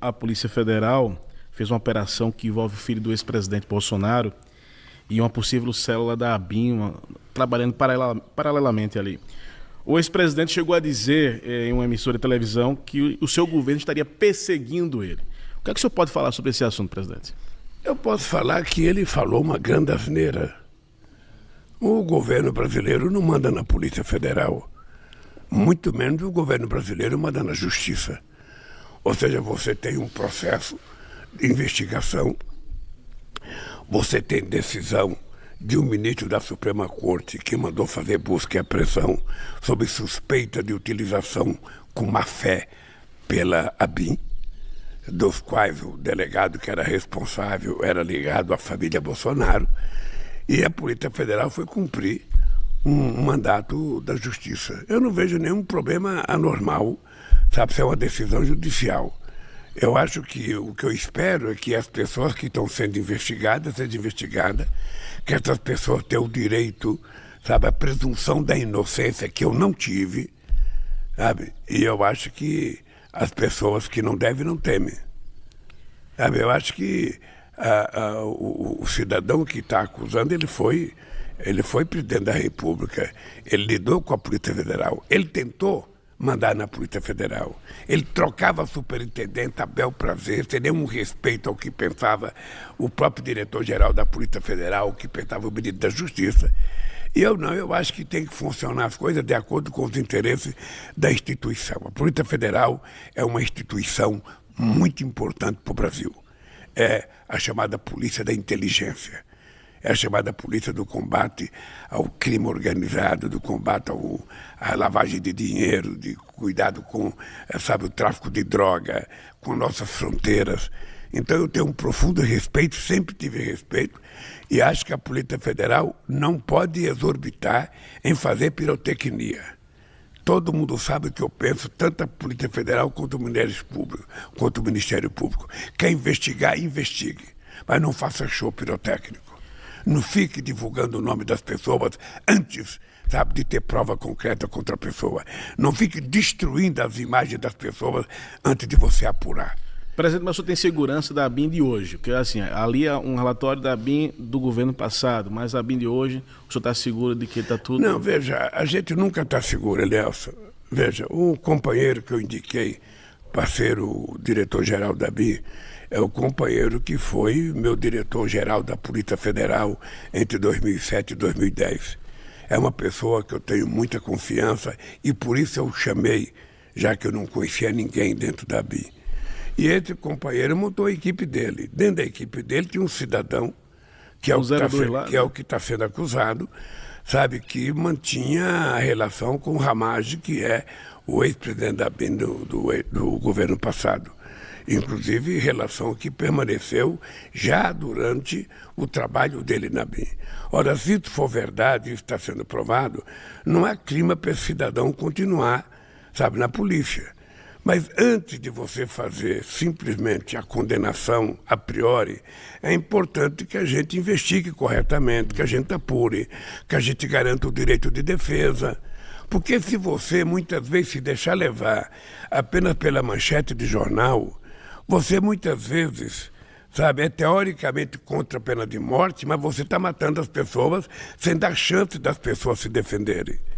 a Polícia Federal fez uma operação que envolve o filho do ex-presidente Bolsonaro e uma possível célula da ABIM trabalhando paralelamente ali. O ex-presidente chegou a dizer eh, em uma emissora de televisão que o seu governo estaria perseguindo ele. O que é que o senhor pode falar sobre esse assunto, presidente? Eu posso falar que ele falou uma grande asneira. O governo brasileiro não manda na Polícia Federal, muito menos o governo brasileiro manda na Justiça. Ou seja, você tem um processo de investigação, você tem decisão de um ministro da Suprema Corte que mandou fazer busca e apreensão sob suspeita de utilização com má fé pela ABIN, dos quais o delegado que era responsável era ligado à família Bolsonaro, e a Polícia Federal foi cumprir um mandato da Justiça. Eu não vejo nenhum problema anormal Sabe, isso é uma decisão judicial. Eu acho que o que eu espero é que as pessoas que estão sendo investigadas sejam investigadas, que essas pessoas tenham o direito, sabe, a presunção da inocência que eu não tive, sabe? E eu acho que as pessoas que não devem não temem. Sabe, eu acho que a, a, o, o cidadão que está acusando, ele foi, ele foi presidente da República, ele lidou com a Polícia Federal, ele tentou mandar na Polícia Federal. Ele trocava superintendente a bel prazer, sem nenhum respeito ao que pensava o próprio diretor-geral da Polícia Federal, o que pensava o ministro da Justiça. E Eu não, eu acho que tem que funcionar as coisas de acordo com os interesses da instituição. A Polícia Federal é uma instituição muito importante para o Brasil. É a chamada Polícia da Inteligência é a chamada polícia do combate ao crime organizado, do combate ao, à lavagem de dinheiro, de cuidado com eh, sabe, o tráfico de droga, com nossas fronteiras. Então eu tenho um profundo respeito, sempre tive respeito, e acho que a Polícia Federal não pode exorbitar em fazer pirotecnia. Todo mundo sabe o que eu penso, tanto a Polícia Federal quanto o Ministério Público. Quanto o Ministério Público. Quer investigar, investigue, mas não faça show pirotécnico. Não fique divulgando o nome das pessoas antes sabe, de ter prova concreta contra a pessoa. Não fique destruindo as imagens das pessoas antes de você apurar. Presidente, mas o senhor tem segurança da BIM de hoje? Porque, assim, ali é um relatório da BIM do governo passado, mas a BIM de hoje, o senhor está seguro de que está tudo... Não, veja, a gente nunca está seguro, Nelson. Veja, o companheiro que eu indiquei para ser o diretor-geral da BIM, é o companheiro que foi meu diretor-geral da Polícia Federal entre 2007 e 2010. É uma pessoa que eu tenho muita confiança e por isso eu chamei, já que eu não conhecia ninguém dentro da BI. E esse companheiro montou a equipe dele. Dentro da equipe dele tinha um cidadão, que é o, o que está é né? tá sendo acusado, sabe, que mantinha a relação com o Ramage, que é o ex-presidente da BIM do, do, do governo passado inclusive relação que permaneceu já durante o trabalho dele na BIM. Ora, se isso for verdade, e está sendo provado, não há clima para esse cidadão continuar, sabe, na polícia. Mas antes de você fazer simplesmente a condenação a priori, é importante que a gente investigue corretamente, que a gente apure, que a gente garanta o direito de defesa. Porque se você muitas vezes se deixar levar apenas pela manchete de jornal, você muitas vezes, sabe, é teoricamente contra a pena de morte, mas você está matando as pessoas sem dar chance das pessoas se defenderem.